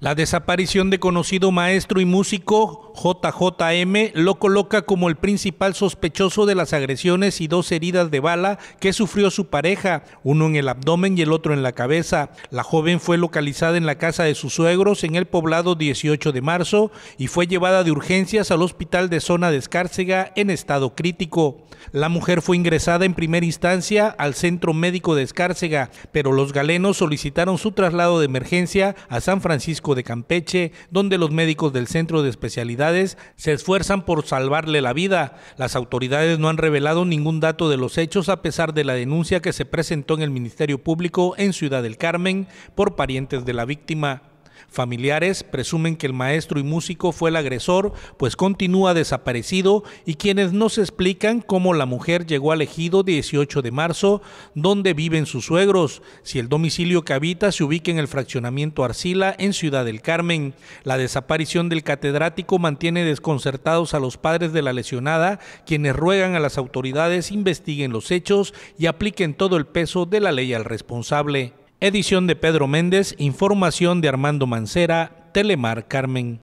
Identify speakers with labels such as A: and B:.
A: La desaparición de conocido maestro y músico JJM lo coloca como el principal sospechoso de las agresiones y dos heridas de bala que sufrió su pareja, uno en el abdomen y el otro en la cabeza. La joven fue localizada en la casa de sus suegros en el poblado 18 de marzo y fue llevada de urgencias al hospital de zona de Escárcega en estado crítico. La mujer fue ingresada en primera instancia al centro médico de Escárcega, pero los galenos solicitaron su traslado de emergencia a San Francisco de Campeche, donde los médicos del centro de especialidad se esfuerzan por salvarle la vida. Las autoridades no han revelado ningún dato de los hechos a pesar de la denuncia que se presentó en el Ministerio Público en Ciudad del Carmen por parientes de la víctima. Familiares presumen que el maestro y músico fue el agresor, pues continúa desaparecido, y quienes no se explican cómo la mujer llegó al ejido 18 de marzo, donde viven sus suegros, si el domicilio que habita se ubica en el fraccionamiento Arcila, en Ciudad del Carmen. La desaparición del catedrático mantiene desconcertados a los padres de la lesionada, quienes ruegan a las autoridades investiguen los hechos y apliquen todo el peso de la ley al responsable. Edición de Pedro Méndez, información de Armando Mancera, Telemar Carmen.